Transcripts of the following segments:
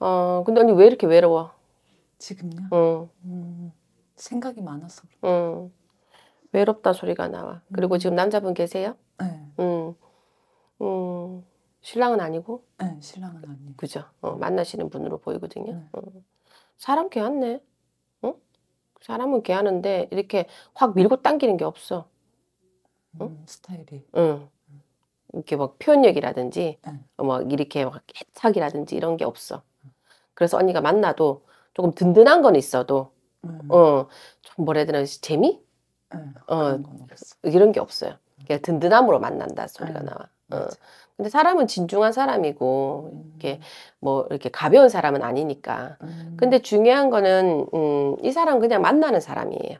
어, 근데 언니 왜 이렇게 외로워? 지금요? 어. 음, 생각이 많아서. 어. 외롭다 소리가 나와. 음. 그리고 지금 남자분 계세요? 네. 음. 음. 신랑은 아니고? 네, 신랑은 아니에 그죠. 어, 만나시는 분으로 보이거든요. 네. 어. 사람 개하네. 응? 사람은 개하는데 이렇게 확 밀고 당기는 게 없어. 음, 응? 음, 스타일이. 응. 이렇게 막 표현력이라든지, 네. 뭐 이렇게 막 해착이라든지 이런 게 없어. 그래서 언니가 만나도 조금 든든한 건 있어도 음. 어좀 뭐라 해야 되나 재미? 음, 어 이런 게 없어요. 그냥 음. 든든함으로 만난다 소리가 음, 나와. 어. 맞아. 근데 사람은 진중한 사람이고 이렇게 음. 뭐 이렇게 가벼운 사람은 아니니까. 음. 근데 중요한 거는 음이 사람 그냥 만나는 사람이에요.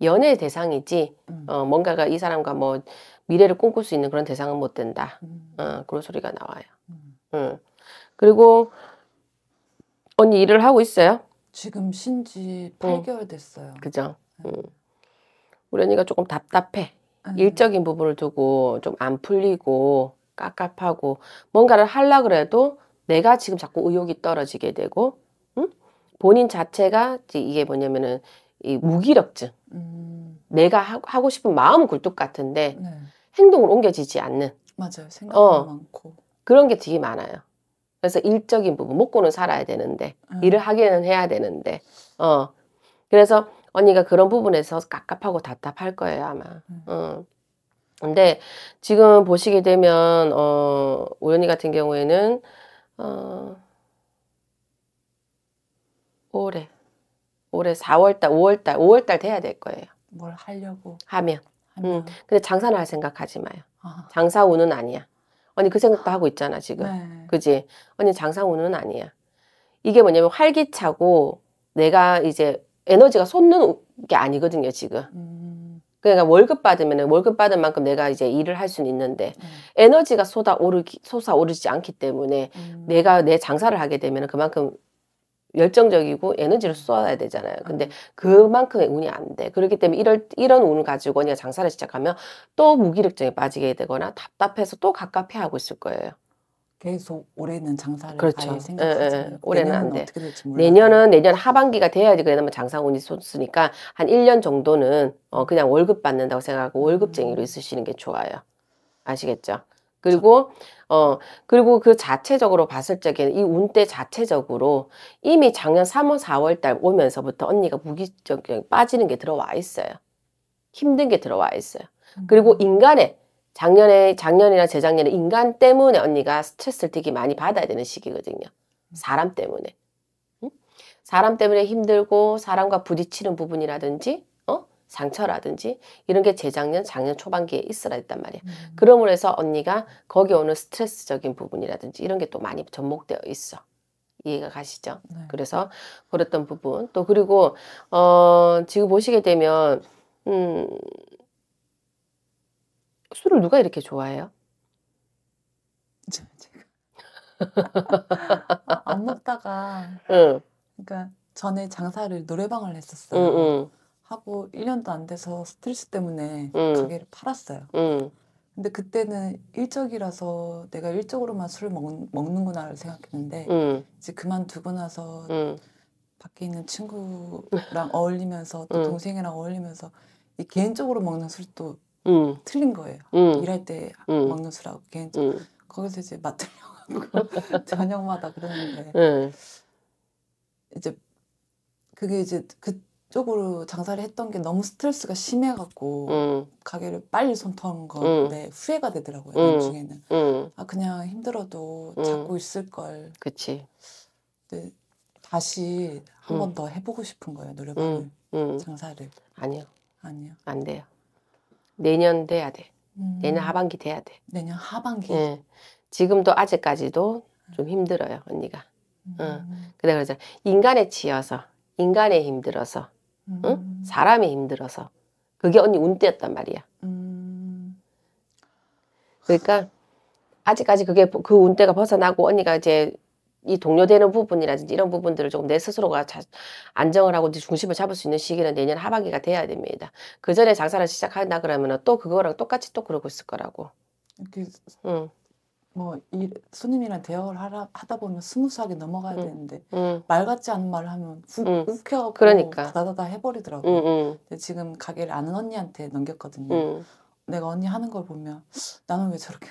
연애 대상이지 어 뭔가가 이 사람과 뭐 미래를 꿈꿀 수 있는 그런 대상은 못 된다. 어 그런 소리가 나와요. 음. 그리고 언니 일을 하고 있어요? 지금 신지 어. 8개월 됐어요. 그죠. 네. 음. 우리 언니가 조금 답답해. 음. 일적인 부분을 두고 좀 안 풀리고 깝깝하고 뭔가를 하려 그래도 내가 지금 자꾸 의욕이 떨어지게 되고 응? 음? 본인 자체가 이게 뭐냐면은 이 무기력증. 음. 내가 하, 고 싶은 마음은 굴뚝 같은데 네. 행동을 옮겨지지 않는. 맞아요. 생각도 어, 많고. 그런 게 되게 많아요. 그래서 일적인 부분 먹고는 살아야 되는데 음. 일을 하기는 해야 되는데 어 그래서 언니가 그런 부분에서 깝깝하고 답답할 거예요 아마 음. 어. 근데 지금 보시게 되면 어 우연이 같은 경우에는 어 올해 올해 4월달 5월달 5월달 돼야 될 거예요 뭘 하려고 하면, 음. 근데 장사를 할 생각하지 마요 아. 장사 운은 아니야 언니 그 생각도 하고 있잖아 지금 네. 그지? 언니 장상우는 아니야. 이게 뭐냐면 활기차고 내가 이제 에너지가 솟는 게 아니거든요, 지금. 음. 그러니까 월급 받으면 월급 받은 만큼 내가 이제 일을 할 수는 있는데 음. 에너지가 쏟아 오르기 솟아 오르지 않기 때문에 음. 내가 내 장사를 하게 되면 그만큼 열정적이고 에너지를 음. 쏟아야 되잖아요. 근데 음. 그만큼 의 운이 안 돼. 그렇기 때문에 이럴 이런 운을 가지고 언니가 장사를 시작하면 또 무기력증에 빠지게 되거나 답답해서 또 갑갑해하고 있을 거예요. 계속 올해는 장사를 그렇죠. 예, 생각하 예, 예. 올해는 안 돼. 내년은 내년 하반기가 돼야지 그래야만 뭐 장사 운이 쏟으니까 한 1년 정도는 어 음. 그냥 월급 받는다고 생각하고 음. 월급쟁이로 음. 있으시는 게 좋아요. 아시겠죠? 그리고 어 그리고 그 자체적으로 봤을 적에는 이 운대 자체적으로 이미 작년 3월 4월 달 오면서부터 언니가 무기적 빠지는 게 들어와 있어요. 힘든 게 들어와 있어요. 그리고 음. 인간의 작년에 작년이나 재작년에 인간 때문에 언니가 스트레스를 되게 많이 받아야 되는 시기거든요. 음. 사람 때문에. 사람 때문에 힘들고 사람과 부딪히는 부분이라든지 어? 상처라든지 이런 게 재작년 작년 초반기에 있으라 했단 말이야. 음. 그러므로 해서 언니가 거기 오는 스트레스적인 부분이라든지 이런 게 또 많이 접목되어 있어. 이해가 가시죠? 네. 그래서 그랬던 부분 또 그리고 어 지금 보시게 되면 음 술을 누가 이렇게 좋아해요? 제가 아, 안 먹다가 응. 그러니까 전에 장사를 노래방을 했었어요. 응, 응. 하고 1년도 안 돼서 스트레스 때문에 가게를 팔았어요. 근데 그때는 일적이라서 내가 일적으로만 술을 먹, 는구나를 생각했는데 이제 그만두고 나서 밖에 있는 친구랑 어울리면서 또 동생이랑 어울리면서 이 개인적으로 먹는 술도 음. 틀린 거예요. 음. 일할 때 음. 먹는 술하고 개인적으로 거기서 이제 맡으려고 저녁마다 그러는데 네. 이제 그게 이제 그쪽으로 장사를 했던 게 너무 스트레스가 심해갖고 가게를 빨리 손턴 건데 후회가 되더라고요 나중에는 아 그냥 힘들어도 잡고 있을 걸. 그치. 다시 한 번 더 해보고 싶은 거예요 노래방을 장사를. 아니요. 아니요. 안 돼요. 내년 돼야 돼. 음. 내년 하반기 돼야 돼. 내년 하반기. 예. 지금도 아직까지도 음. 좀 힘들어요 언니가. 음. 응. 그래 그러자 인간에 치여서 인간에 힘들어서 음. 응? 사람에 힘들어서 그게 언니 운때였단 말이야. 음. 그러니까 아직까지 그게 그 운때가 벗어나고 언니가 이제 이 동료되는 부분이라든지 이런 부분들을 조금 내 스스로가 자, 안정을 하고 중심을 잡을 수 있는 시기는 내년 하반기가 돼야 됩니다. 그 전에 장사를 시작한다 그러면 또 그거랑 똑같이 또 그러고 있을 거라고. 이렇게 뭐 이, 손님이랑 대화를 하라, 하다 보면 스무스하게 넘어가야 음. 되는데 음. 말 같지 않은 말을 하면 우, 음. 해갖고 그러니까. 다다다 해버리더라고. 음, 근데 지금 가게를 아는 언니한테 넘겼거든요. 내가 언니 하는 걸 보면 나는 왜 저렇게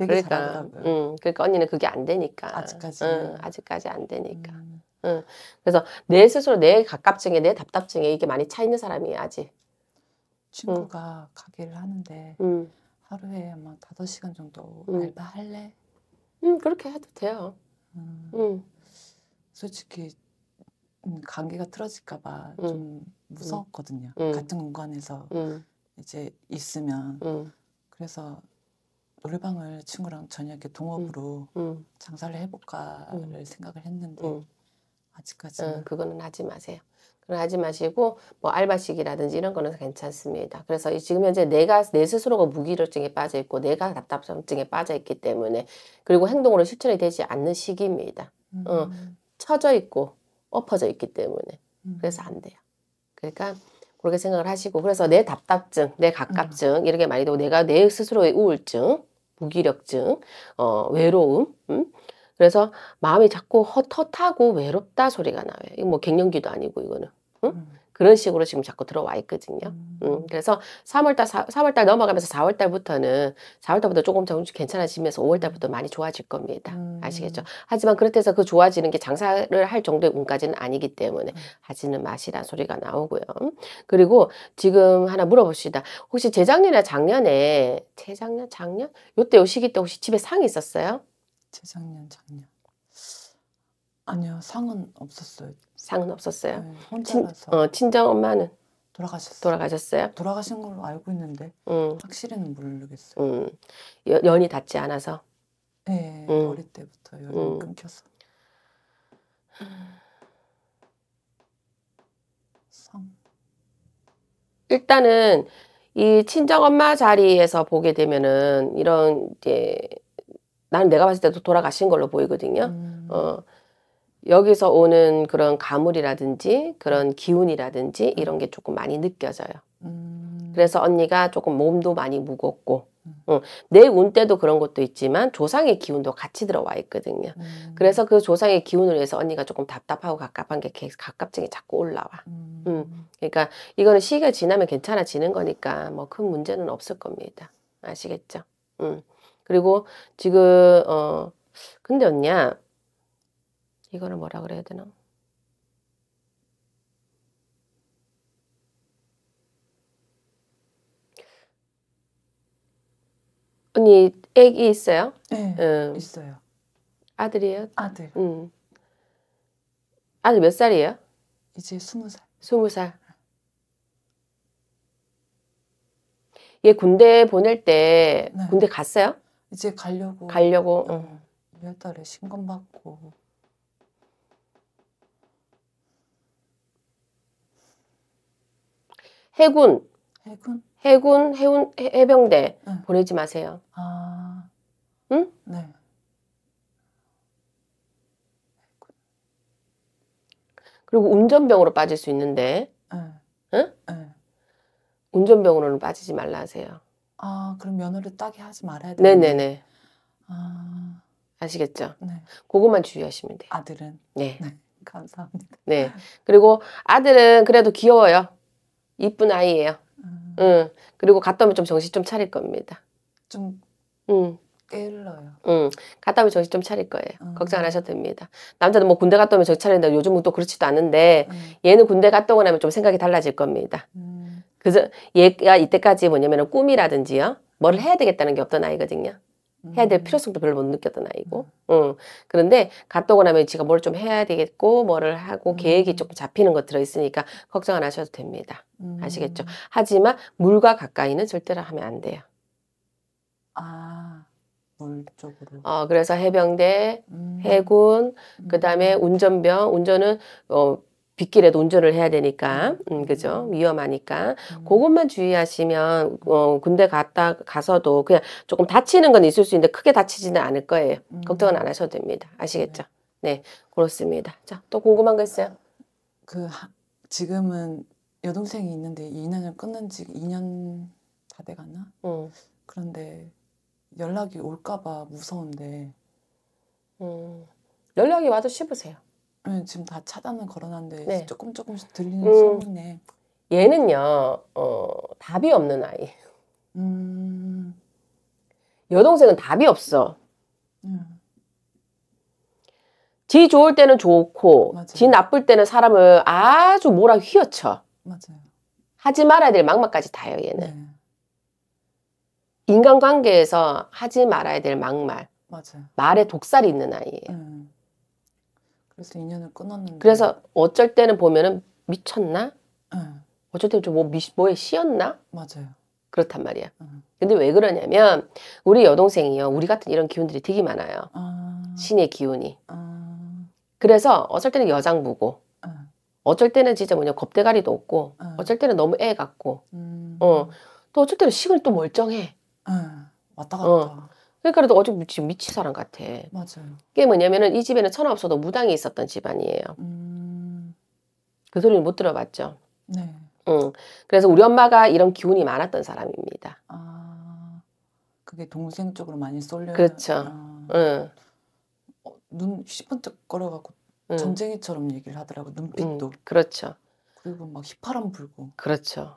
되게 그러니까, 잘하더고요 음, 그러니까 언니는 그게 안 되니까. 아직까지. 음, 아직까지 안 되니까. 음. 음. 그래서 내 스스로 내 갑갑증에 내 답답증에 이게 많이 차 있는 사람이 아직. 친구가 음. 가게를 하는데 하루에 막 뭐 다섯 시간 정도 알바 할래? 음 그렇게 해도 돼요. 음. 솔직히 음, 관계가 틀어질까봐 좀 무서웠거든요. 같은 공간에서 이제 있으면 그래서 노래방을 친구랑 저녁에 동업으로 음. 장사를 해볼까를 음. 생각을 했는데 음. 아직까지 어, 그거는 하지 마세요. 그건 하지 마시고 뭐 알바식이라든지 이런 거는 괜찮습니다. 그래서 지금 현재 내가 내 스스로가 무기력증에 빠져 있고 내가 답답증에 빠져 있기 때문에 그리고 행동으로 실천이 되지 않는 시기입니다. 어, 음. 처져 있고 엎어져 있기 때문에 음. 그래서 안 돼요. 그러니까 그렇게 생각을 하시고 그래서 내 답답증, 내 갑갑증 음. 이렇게 말이 되고 내가 내 스스로의 우울증 무기력증, 어, 외로움. 음? 그래서 마음이 자꾸 헛헛하고 외롭다 소리가 나요. 이거 뭐 갱년기도 아니고 이거는. 응? 음. 그런 식으로 지금 자꾸 들어와 있거든요. 음, 음 그래서 3월달, 4, 3월달 넘어가면서 4월달부터는 4월달부터 조금 조금씩 괜찮아지면서 5월달부터 많이 좋아질 겁니다. 음. 아시겠죠? 하지만 그렇다해서 그 좋아지는 게 장사를 할 정도의 운까지는 아니기 때문에 음. 하지는 마시란 소리가 나오고요. 그리고 지금 하나 물어봅시다. 혹시 재작년이나 작년에 재작년, 작년? 요때 요 시기 때 혹시 집에 상이 있었어요? 재작년, 작년. 아니요 상은 없었어요. 상은 없었어요. 네, 혼자서 어, 친정 엄마는 돌아가셨어요. 돌아가셨어요. 돌아가신 걸로 알고 있는데 음. 확실히는 모르겠어요. 음. 연, 연이 닿지 않아서. 네 음. 어릴 때부터 연이 음. 끊겨서. 상. 일단은 이 친정 엄마 자리에서 보게 되면은 이런 이제 나는 내가 봤을 때도 돌아가신 걸로 보이거든요. 음. 어. 여기서 오는 그런 가물이라든지 그런 음. 기운이라든지 음. 이런 게 조금 많이 느껴져요. 음. 그래서 언니가 조금 몸도 많이 무겁고 응. 어, 내운 때도 그런 것도 있지만 조상의 기운도 같이 들어와 있거든요. 음. 그래서 그 조상의 기운을 위해서 언니가 조금 답답하고 갑갑한 게 갑갑증이 자꾸 올라와. 음. 응. 그러니까 이거는 시기가 지나면 괜찮아지는 거니까 뭐 큰 문제는 없을 겁니다. 아시겠죠? 음. 응. 그리고 지금 어 근데 언니야 이거는 뭐라 그래야 되나? 언니 애기 있어요? 네, 음. 있어요. 아들이에요? 아들. 음. 아들 몇 살이에요? 이제 스무 살. 스무 살. 얘 군대 보낼 때 네. 군대 갔어요? 이제 가려고. 가려고. 어, 몇 달에 신검 받고 해군, 해군, 해군, 해운, 해, 병대 네. 보내지 마세요. 아, 응? 네. 그리고 운전병으로 빠질 수 있는데, 네. 응? 네. 운전병으로는 빠지지 말라 하세요. 아, 그럼 면허를 따게 하지 말아야 돼요. 네네네. 아, 아시겠죠? 네. 그것만 주의하시면 돼요. 아들은. 네. 네. 감사합니다. 네. 그리고 아들은 그래도 귀여워요. 이쁜 아이예요. 음. 응. 그리고 갔다 오면 좀 정신 좀 차릴 겁니다. 좀 응. 게을러요. 응. 갔다 오면 정신 좀 차릴 거예요. 음. 걱정 안 하셔도 됩니다. 남자도 뭐 군대 갔다 오면 정신 차린다. 요즘은 또 그렇지도 않은데 음. 얘는 군대 갔다 오고 나면 좀 생각이 달라질 겁니다. 음. 그래서 얘가 이때까지 뭐냐면 꿈이라든지요. 뭘 해야 되겠다는 게 없던 아이거든요. 해야 될 음. 필요성도 별로 못 느꼈던 아이고. 음. 응. 그런데 갔다 오고 나면 지가 뭘 좀 해야 되겠고, 뭐를 하고, 음. 계획이 조금 잡히는 거 들어있으니까 걱정 안 하셔도 됩니다. 음. 아시겠죠? 하지만 물과 가까이는 절대로 하면 안 돼요. 아, 쪽으로. 어, 그래서 해병대, 음. 해군, 음. 그 다음에 운전병, 운전은, 어, 빗길에도 운전을 해야 되니까, 음, 음, 음 그죠? 음. 위험하니까. 음. 그것만 주의하시면, 어, 군대 갔다, 가서도 그냥 조금 다치는 건 있을 수 있는데 크게 다치지는 않을 거예요. 음. 걱정은 안 하셔도 됩니다. 아시겠죠? 네, 네 그렇습니다. 자, 또 궁금한 거 있어요? 그, 지금은 여동생이 있는데 2년을끊는지 2년 다돼갔나 음. 그런데 연락이 올까봐 무서운데. 음, 연락이 와도 씹으세요. 네, 지금 다 차단을 걸어놨는데 네. 조금 조금씩 들리는 음, 소문이네. 얘는요, 어, 답이 없는 아이. 음. 여동생은 답이 없어. 음. 좋을 때는 좋고, 지 나쁠 때는 사람을 아주 몰아 휘어쳐. 맞아요. 하지 말아야 될 막말까지 다요, 얘는. 네. 인간관계에서 하지 말아야 될 막말. 맞아요. 말에 독살이 있는 아이예요. 음. 그래서 인연을 끊었는데. 그래서 어쩔 때는 보면은 미쳤나? 응. 어쩔 때는 좀뭐 뭐에 씌었나? 맞아요. 그렇단 말이야. 응. 근데 왜 그러냐면 우리 여동생이요. 우리 같은 이런 기운들이 되게 많아요. 아... 신의 기운이. 아... 그래서 어쩔 때는 여장부고 응. 어쩔 때는 진짜 뭐냐 겁대가리도 없고 어쩔 때는 너무 애 같고 음... 어. 또 어쩔 때는 시간또 멀쩡해. 왔다 어. 갔다. 어. 그러니까 래도 어제 미친 미치 사람 같아. 맞아요. 그게 뭐냐면은 이 집에는 천하 없어도 무당이 있었던 집안이에요. 음... 그 소리를 못 들어봤죠. 네. 응. 그래서 우리 엄마가 이런 기운이 많았던 사람입니다. 아, 그게 동생 쪽으로 많이 쏠려. 그렇죠. 아. 응. 어, 눈 시번쩍거려갖고 응. 전쟁이처럼 얘기를 하더라고 눈빛도. 응, 그렇죠. 그리고 막 휘파람 불고. 그렇죠.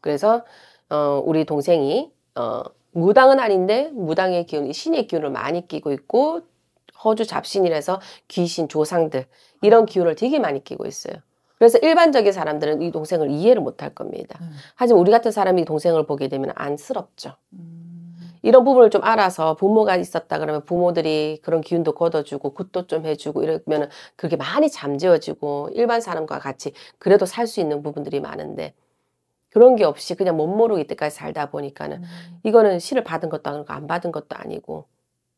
그래서 어, 우리 동생이 어, 무당은 아닌데 무당의 기운이 신의 기운을 많이 끼고 있고 허주 잡신이라서 귀신 조상들 이런 기운을 되게 많이 끼고 있어요. 그래서 일반적인 사람들은 이 동생을 이해를 못할 겁니다. 음. 하지만 우리 같은 사람이 동생을 보게 되면 안쓰럽죠. 음. 이런 부분을 좀 알아서 부모가 있었다 그러면 부모들이 그런 기운도 걷어주고 굿도 좀 해주고 이러면 그게 렇 많이 잠재워지고 일반 사람과 같이 그래도 살 수 있는 부분들이 많은데 그런 게 없이 그냥 못 모르고 이때까지 살다 보니까는 음. 이거는 시를 받은 것도 아니고 안 받은 것도 아니고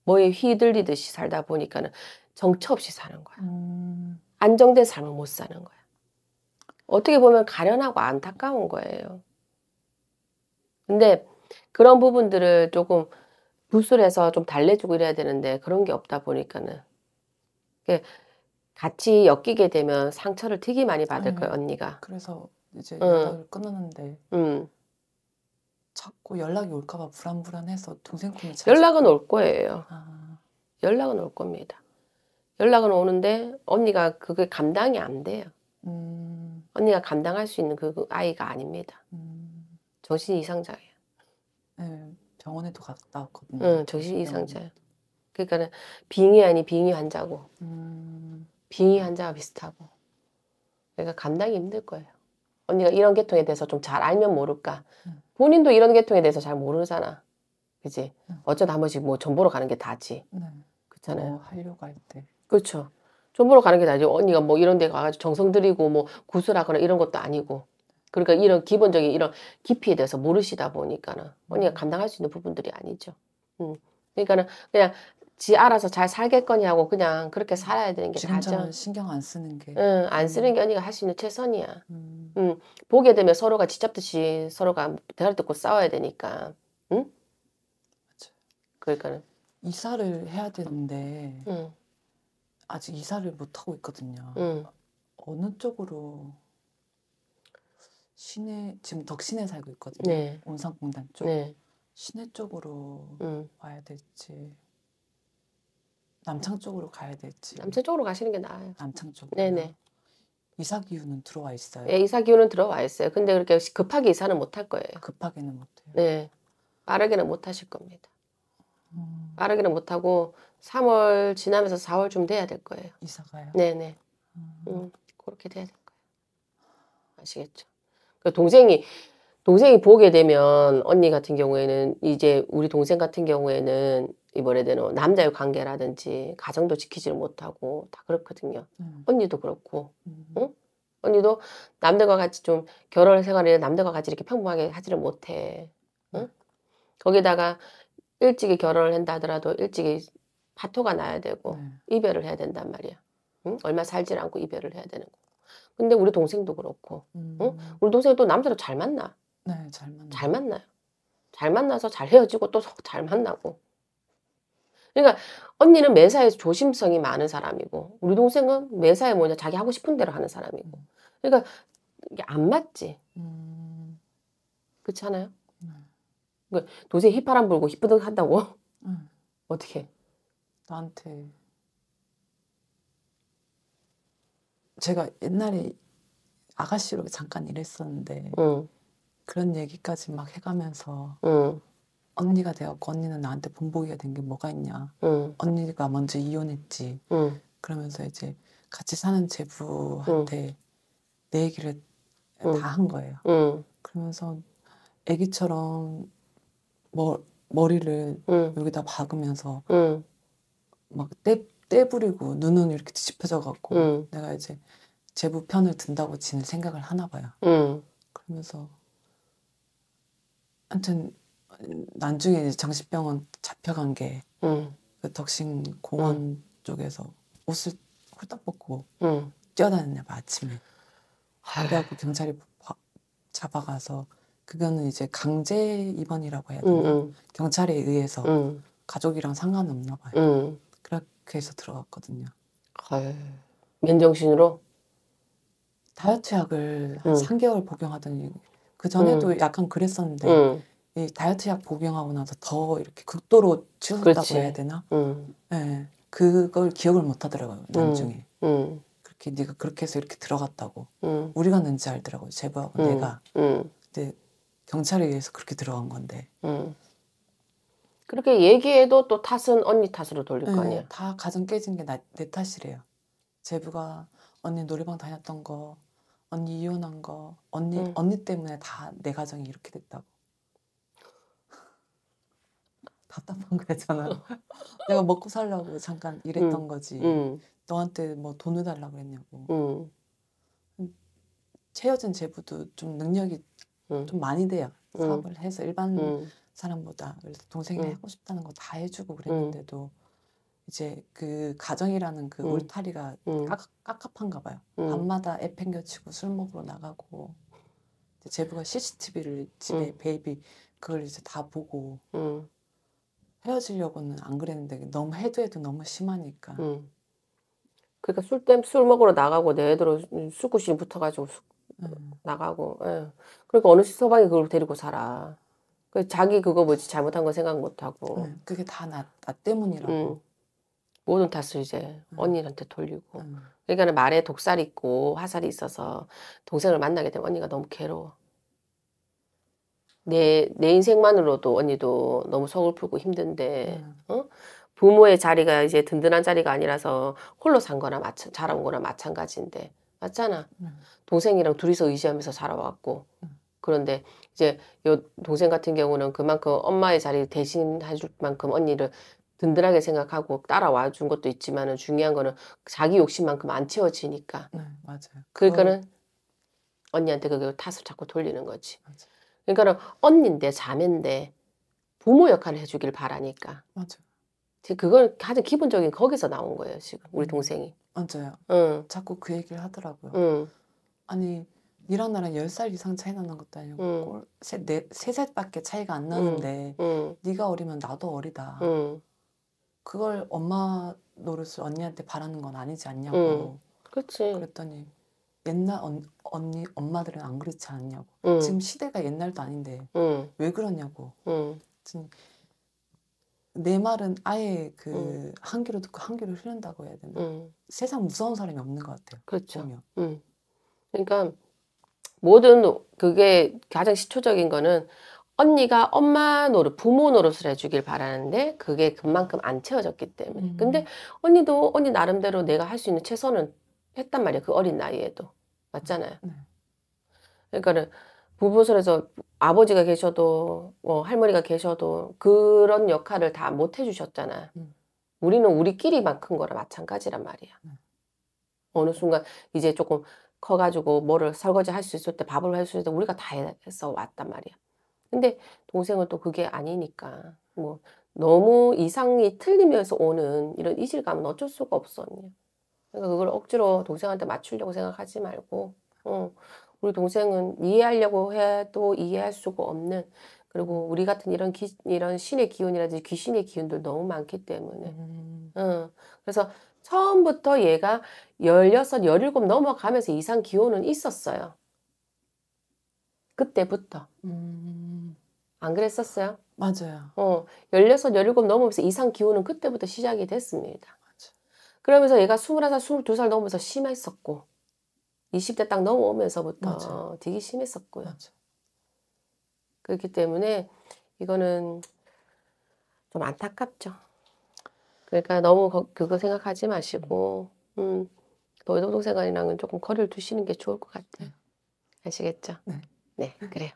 뭐에 휘둘리듯이 살다 보니까는 정처 없이 사는 거야. 음. 안정된 삶을 못 사는 거야. 어떻게 보면 가련하고 안타까운 거예요. 근데 그런 부분들을 조금 부술해서 좀 달래주고 이래야 되는데 그런 게 없다 보니까는 같이 엮이게 되면 상처를 되게 많이 받을 음. 거예요 언니가. 그래서 이제 연락을 응. 끊었는데 응. 자꾸 연락이 올까봐 불안불안해서 동생 꿈을 찾아 연락은 올 거예요. 아. 연락은 올 겁니다. 연락은 오는데 언니가 그게 감당이 안 돼요. 음. 언니가 감당할 수 있는 그, 그 아이가 아닙니다. 음. 정신 이상자예요. 네, 병원에도 갔다 왔거든요. 응, 정신 이상자예요. 그러니까는 빙의 아니 빙의 환자고 음. 빙의 환자와 비슷하고 그러니까 감당이 힘들 거예요. 언니가 이런 계통에 대해서 좀 잘 알면 모를까. 음. 본인도 이런 계통에 대해서 잘 모르잖아. 그지? 어쩌다 한 번씩 뭐 전보러 가는 게 다지. 네. 그렇잖아요. 뭐 하려고 할 때. 그렇죠. 전보러 가는 게 다지. 언니가 뭐 이런 데 가가지고 정성 들이고 뭐 구슬하거나 이런 것도 아니고. 그러니까 이런 기본적인 이런 깊이에 대해서 모르시다 보니까는 언니가 음. 감당할 수 있는 부분들이 아니죠. 음. 그러니까는 그냥 지 알아서 잘 살겠거니 하고 그냥 그렇게 음. 살아야 되는 게 다죠. 지 신경 안 쓰는 게. 응, 안 쓰는 게 언니가 할 수 있는 최선이야. 음. 음, 보게 되면 서로가 지잡듯이 서로가 대가리 듣고 싸워야 되니까. 응? 그러니까는 이사를 해야 되는데 응. 아직 이사를 못 하고 있거든요. 응. 어느 쪽으로 시내 지금 덕신에 살고 있거든요. 네. 온상공단 쪽. 네. 시내 쪽으로 음. 와야 될지 남창 쪽으로 가야 될지 남창 쪽으로 가시는 게 나아요. 남창 쪽. 네네. 이사 기후는 들어와 있어요. 네, 예, 이사 기후는 들어와 있어요. 근데 그렇게 급하게 이사는 못 할 거예요. 급하게는 못 해요. 네. 빠르게는 못 하실 겁니다. 음. 빠르게는 못 하고 3월 지나면서 4월쯤 돼야 될 거예요. 이사가요? 네, 네. 음. 음, 그렇게 돼야 될 거예요. 아시겠죠? 그 동생이 동생이 보게 되면 언니 같은 경우에는 이제 우리 동생 같은 경우에는 이번에 되는 뭐 남자의 관계라든지 가정도 지키지를 못하고 다 그렇거든요. 음. 언니도 그렇고 음. 응? 언니도 남들과 같이 좀 결혼 생활을 남들과 같이 이렇게 평범하게 하지를 못해. 응? 음. 거기다가 일찍이 결혼을 한다 하더라도 일찍이 파토가 나야 되고 네. 이별을 해야 된단 말이야. 응? 얼마 살질 않고 이별을 해야 되는 거. 근데 우리 동생도 그렇고, 음. 응? 우리 동생이 또 남자로 잘 만나. 네, 잘 만나. 잘 만나요. 잘 만나서 잘 헤어지고 또 잘 만나고. 그러니까 언니는 매사에서 조심성이 많은 사람이고 우리 동생은 매사에 뭐냐 자기 하고 싶은 대로 하는 사람이고 음. 그러니까 이게 안 맞지. 음. 그렇지 않아요? 음. 그러니까 도저히 휘파람 불고 휘뿌등 한다고? 음. 어떻게? 나한테 제가 옛날에 아가씨로 잠깐 일했었는데 그런 얘기까지 막 해가면서 언니가 되었고 언니는 나한테 본보기가 된 게 뭐가 있냐. 음. 언니가 먼저 이혼했지. 음. 그러면서 이제 같이 사는 제부한테 내 얘기를 다 한 거예요. 그러면서 애기처럼 머, 머리를 여기다 박으면서 막 떼, 떼부리고 눈은 이렇게 뒤집혀져 갖고 내가 이제 제부 편을 든다고 지는 생각을 하나 봐요. 그러면서 하여튼 나중에 장시병원 잡혀간 게 음. 그 덕신 공원 음. 쪽에서 옷을 홀딱 벗고 음. 뛰어다녔냐고 아침에 아. 그래갖고 경찰이 바, 잡아가서 그거는 이제 강제 입원이라고 해야 되나 경찰에 의해서 가족이랑 상관없나 봐요 그렇게 해서 들어갔거든요 헐. 아, 맨정신으로? 다이어트 약을 한 3개월 복용하더니 그 전에도 약간 그랬었는데 이 다이어트 약 복용하고 나서 더 이렇게 극도로 치솟다고 해야 되나? 음. 네. 그걸 기억을 못 하더라고요, 나중에. 음. 음. 그렇게 네가 그렇게 해서 이렇게 들어갔다고. 우리가 는지 알더라고요, 제보하고 내가. 근데 경찰에 의해서 그렇게 들어간 건데. 그렇게 얘기해도 또 탓은 언니 탓으로 돌릴 네, 거 아니야? 다 가정 깨진 게 내 탓이래요. 제부가 언니 노래방 다녔던 거, 언니 이혼한 거, 언니 언니 때문에 다 내 가정이 이렇게 됐다고. 답답한 거였잖아. 어. 내가 먹고 살라고 잠깐 일했던 음, 거지. 음. 너한테 뭐 돈을 달라 고 그랬냐고. 음. 최여진 제부도 좀 능력이 좀 많이 돼요. 사업을 해서 일반 사람보다. 그래서 동생이 하고 싶다는 거 다 해주고 그랬는데도 이제 그 가정이라는 그 울타리가 깝깝한가 봐요. 밤마다 애 팽겨치고 술 먹으러 나가고. 제부가 CCTV를 집에 베이비 그걸 이제 다 보고. 헤어지려고는 안 그랬는데 너무 해도 해도 너무 심하니까. 음. 그러니까 술 땜 술 먹으러 나가고 내애들 술구신 붙어가지고 수, 음. 나가고. 예. 그러니까 어느 시 서방이 그걸 데리고 살아. 그 자기 그거 뭐지 잘못한 거 생각 못 하고. 네, 그게 다나 나 때문이라고. 음. 모든 탓을 이제 언니한테 돌리고. 그러니까 말에 독살이 있고 화살이 있어서 동생을 만나게 되면 언니가 너무 괴로워. 내, 내 인생만으로도 언니도 너무 서글프고 힘든데, 음. 어? 부모의 자리가 이제 든든한 자리가 아니라서 홀로 산 거나 마찬, 자라온 거나 마찬가지인데, 맞잖아. 음. 동생이랑 둘이서 의지하면서 살아왔고. 음. 그런데 이제 요 동생 같은 경우는 그만큼 엄마의 자리 대신해 줄 만큼 언니를 든든하게 생각하고 따라와 준 것도 있지만은 중요한 거는 자기 욕심만큼 안 채워지니까. 네, 맞아요. 그러니까는 언니한테 그게 탓을 자꾸 돌리는 거지. 맞아요. 그러니까 언니인데 자매인데 부모 역할을 해주길 바라니까. 맞아. 그건 가장 기본적인 거기서 나온 거예요 지금 우리 음. 동생이. 맞아요. 응. 자꾸 그 얘기를 하더라고요. 응. 아니 니랑 나랑 10살 이상 차이 나는 것도 아니고 세, 네, 3살밖에 차이가 안 나는데 응. 네가 어리면 나도 어리다. 응. 그걸 엄마 노릇을 언니한테 바라는 건 아니지 않냐고. 그렇지. 그랬더니 옛날 언, 언니 엄마들은 안 그렇지 않냐고 음. 지금 시대가 옛날도 아닌데 음. 왜 그러냐고 음. 지금 내 말은 아예 그한 그 귀로 듣고 한 귀로 흐른다고 해야 되나 세상 무서운 사람이 없는 것 같아요 그렇죠 그러니까 모든 그게 가장 시초적인 거는 언니가 엄마 노릇, 부모 노릇을 해주길 바라는데 그게 그만큼 안 채워졌기 때문에. 음. 근데 언니도 언니 나름대로 내가 할 수 있는 최선은 했단 말이야. 그 어린 나이에도. 맞잖아요. 네. 그러니까는 부부설에서 아버지가 계셔도 뭐 할머니가 계셔도 그런 역할을 다 못 해주셨잖아. 음. 우리는 우리끼리만 큰 거라 마찬가지란 말이야. 네. 어느 순간 이제 조금 커가지고 뭐를 설거지 할 수 있을 때 밥을 할 수 있을 때 우리가 다 해서 왔단 말이야. 근데 동생은 또 그게 아니니까 뭐 너무 이상이 틀리면서 오는 이런 이질감은 어쩔 수가 없었 언니. 그러니까 그걸 억지로 동생한테 맞추려고 생각하지 말고 어, 우리 동생은 이해하려고 해도 이해할 수가 없는 그리고 우리 같은 이런 기, 이런 신의 기운이라든지 귀신의 기운도 너무 많기 때문에 음. 어, 그래서 처음부터 얘가 16, 17 넘어가면서 이상 기호은 있었어요. 그때부터. 음... 안 그랬었어요? 맞아요. 어, 16, 17 넘으면서 이상 기호은 그때부터 시작이 됐습니다. 그러면서 얘가 21살, 22살 넘으면서 심했었고 20대 딱 넘어오면서부터 맞아. 되게 심했었고요. 맞아. 그렇기 때문에 이거는 좀 안타깝죠. 그러니까 너무 거, 그거 생각하지 마시고 음, 음 너희 동생이랑은 조금 거리를 두시는 게 좋을 것 같아요. 네. 아시겠죠? 네. 네, 그래요.